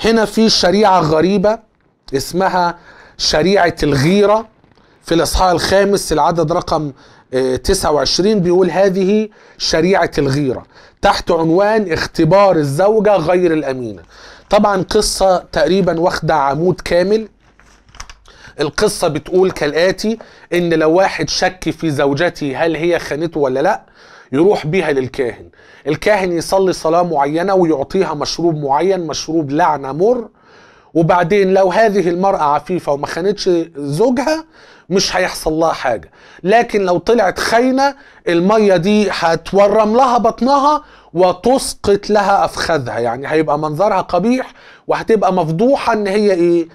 هنا في شريعة غريبة اسمها شريعة الغيرة في الإصحاح الخامس العدد رقم 29 آه، بيقول هذه شريعة الغيرة تحت عنوان اختبار الزوجة غير الأمينة طبعا قصة تقريبا واخدة عمود كامل القصة بتقول كالآتي إن لو واحد شك في زوجته هل هي خانته ولا لأ يروح بيها للكاهن الكاهن يصلي صلاة معينة ويعطيها مشروب معين مشروب لعنة مر وبعدين لو هذه المرأة عفيفة وما خانتش زوجها مش هيحصل لها حاجة لكن لو طلعت خاينة المية دي هتورم لها بطنها وتسقط لها أفخذها يعني هيبقى منظرها قبيح وهتبقى مفضوحة ان هي ايه,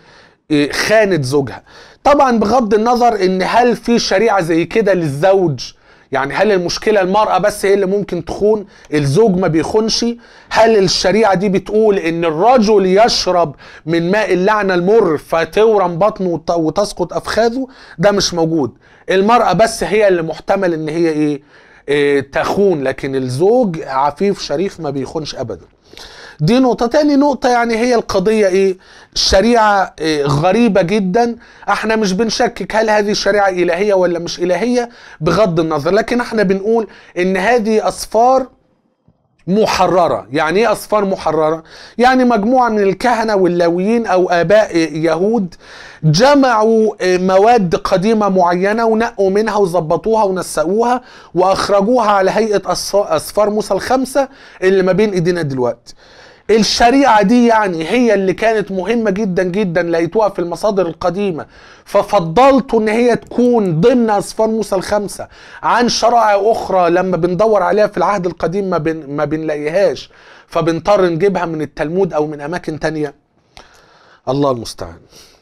إيه خانت زوجها طبعا بغض النظر ان هل في شريعة زي كده للزوج يعني هل المشكله المراه بس هي اللي ممكن تخون الزوج ما بيخونش هل الشريعه دي بتقول ان الرجل يشرب من ماء اللعنه المر فتورم بطنه وتسقط افخاذه ده مش موجود المراه بس هي اللي محتمل ان هي ايه آه، تخون لكن الزوج عفيف شريف ما بيخونش ابدا دي نقطة تاني نقطة يعني هي القضية ايه الشريعة إيه غريبة جدا احنا مش بنشكك هل هذه الشريعة الهية ولا مش الهية بغض النظر لكن احنا بنقول ان هذه اصفار محررة يعني ايه أصفار محررة؟ يعني مجموعة من الكهنة واللاويين أو آباء يهود جمعوا مواد قديمة معينة ونقوا منها وظبطوها ونسقوها وأخرجوها على هيئة أصفار موسى الخمسة اللي ما بين إيدينا دلوقتي الشريعة دي يعني هي اللي كانت مهمة جدا جدا لقيتوها في المصادر القديمة ففضلت ان هي تكون ضمن اصفار موسى الخمسة عن شرائع اخرى لما بندور عليها في العهد القديم ما, بن ما بنلاقيهاش فبنضطر نجيبها من التلمود او من اماكن تانية الله المستعان